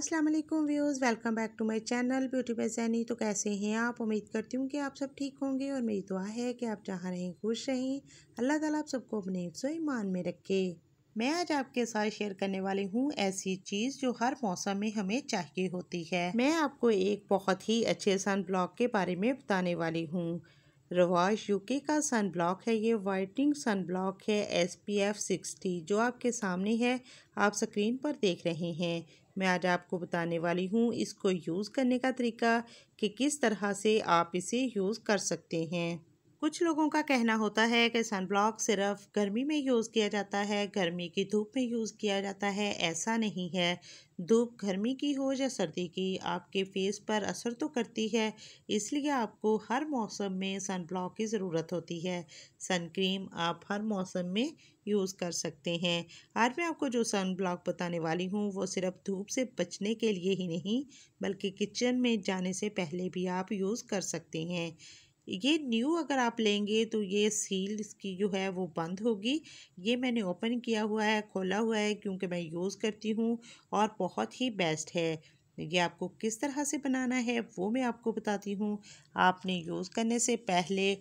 अस्सलाम वालेकुम views welcome back to my channel beauty by Jenny तो कैसे हैं आप उम्मीद करती हूँ कि आप सब ठीक होंगे और मेरी दुआ है कि आप जहाँ रहें खुश रहें अल्लाह ताला आप सबको अपने हिफ्स ईमान में रखे मैं आज आपके साथ शेयर करने वाली हूँ ऐसी चीज़ जो हर मौसम में हमें चाहिए होती है मैं आपको एक बहुत ही अच्छे सन ब्लॉग के बारे में बताने वाली हूँ रवाश यूके का सन ब्लॉक है ये वाइटिंग सन ब्लॉक है एस पी एफ सिक्सटी जो आपके सामने है आप स्क्रीन पर देख रहे हैं मैं आज आपको बताने वाली हूँ इसको यूज़ करने का तरीका कि किस तरह से आप इसे यूज़ कर सकते हैं कुछ लोगों का कहना होता है कि सनब्लॉक सिर्फ गर्मी में यूज़ किया जाता है गर्मी की धूप में यूज़ किया जाता है ऐसा नहीं है धूप गर्मी की हो या सर्दी की आपके फेस पर असर तो करती है इसलिए आपको हर मौसम में सनब्लॉक की ज़रूरत होती है सन क्रीम आप हर मौसम में यूज़ कर सकते हैं आज मैं आपको जो सन ब्लॉक बताने वाली हूँ वो सिर्फ धूप से बचने के लिए ही नहीं बल्कि किचन में जाने से पहले भी आप यूज़ कर सकते हैं ये न्यू अगर आप लेंगे तो ये सील इसकी जो है वो बंद होगी ये मैंने ओपन किया हुआ है खोला हुआ है क्योंकि मैं यूज़ करती हूँ और बहुत ही बेस्ट है ये आपको किस तरह से बनाना है वो मैं आपको बताती हूँ आपने यूज़ करने से पहले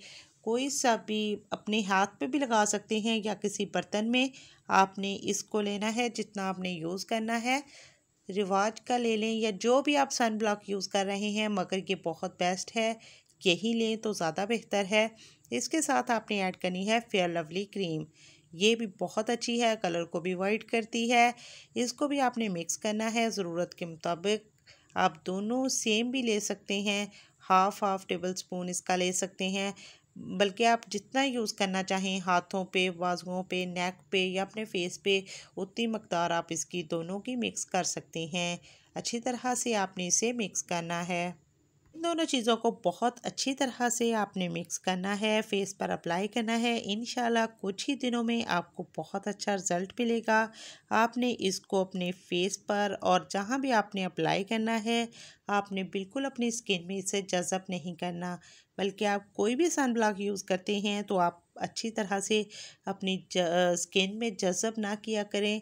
कोई सा भी अपने हाथ पे भी लगा सकते हैं या किसी बर्तन में आपने इसको लेना है जितना आपने यूज़ करना है रिवाज का ले लें या जो भी आप सन ब्लॉक यूज़ कर रहे हैं मगर ये बहुत बेस्ट है यही लें तो ज़्यादा बेहतर है इसके साथ आपने ऐड करनी है फेयर लवली क्रीम ये भी बहुत अच्छी है कलर को भी वाइट करती है इसको भी आपने मिक्स करना है ज़रूरत के मुताबिक आप दोनों सेम भी ले सकते हैं हाफ़ हाफ़ टेबल स्पून इसका ले सकते हैं बल्कि आप जितना यूज़ करना चाहें हाथों पे बाजुओं पे नेक पे या अपने फेस पे उतनी मकदार आप इसकी दोनों की मिक्स कर सकते हैं अच्छी तरह से आपने इसे मिक्स करना है दोनों चीज़ों को बहुत अच्छी तरह से आपने मिक्स करना है फेस पर अप्लाई करना है इन कुछ ही दिनों में आपको बहुत अच्छा रिज़ल्ट मिलेगा आपने इसको अपने फेस पर और जहाँ भी आपने अप्लाई करना है आपने बिल्कुल अपनी स्किन में इसे जज़ब नहीं करना बल्कि आप कोई भी सन ब्लॉक यूज़ करते हैं तो आप अच्छी तरह से अपनी स्किन में जज़ब ना किया करें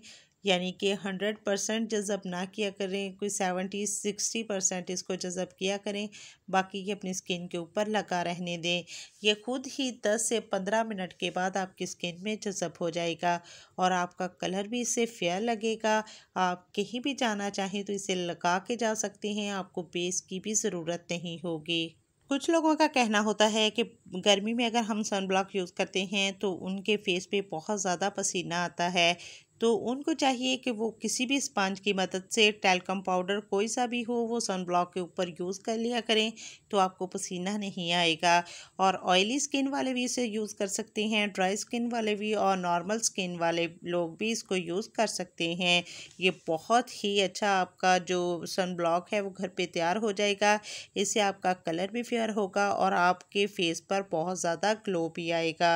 यानी कि हंड्रेड परसेंट जज़ब ना किया करें कोई सेवेंटी सिक्सटी परसेंट इसको जज़ब किया करें बाकी ये अपनी स्किन के ऊपर लगा रहने दें ये खुद ही दस से पंद्रह मिनट के बाद आपकी स्किन में जज़ब हो जाएगा और आपका कलर भी इससे फेयर लगेगा आप कहीं भी जाना चाहें तो इसे लगा के जा सकते हैं आपको बेस की भी ज़रूरत नहीं होगी कुछ लोगों का कहना होता है कि गर्मी में अगर हम सनब्लॉक यूज़ करते हैं तो उनके फेस पे बहुत ज़्यादा पसीना आता है तो उनको चाहिए कि वो किसी भी स्पंज की मदद से टैलकम पाउडर कोई सा भी हो वो सन ब्लॉक के ऊपर यूज़ कर लिया करें तो आपको पसीना नहीं आएगा और ऑयली स्किन वाले भी इसे यूज़ कर सकते हैं ड्राई स्किन वाले भी और नॉर्मल स्किन वाले लोग भी इसको यूज़ कर सकते हैं ये बहुत ही अच्छा आपका जो सन ब्लॉक है वो घर पर तैयार हो जाएगा इससे आपका कलर भी फेयर होगा और आपके फेस पर बहुत ज़्यादा ग्लो भी आएगा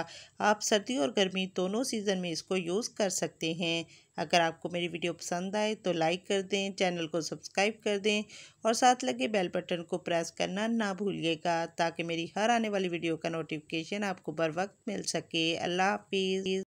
आप सर्दी और गर्मी दोनों सीज़न में इसको यूज़ कर सकते हैं हैं अगर आपको मेरी वीडियो पसंद आए तो लाइक कर दें चैनल को सब्सक्राइब कर दें और साथ लगे बेल बटन को प्रेस करना ना भूलिएगा ताकि मेरी हर आने वाली वीडियो का नोटिफिकेशन आपको बर वक्त मिल सके अल्लाह हाफिज़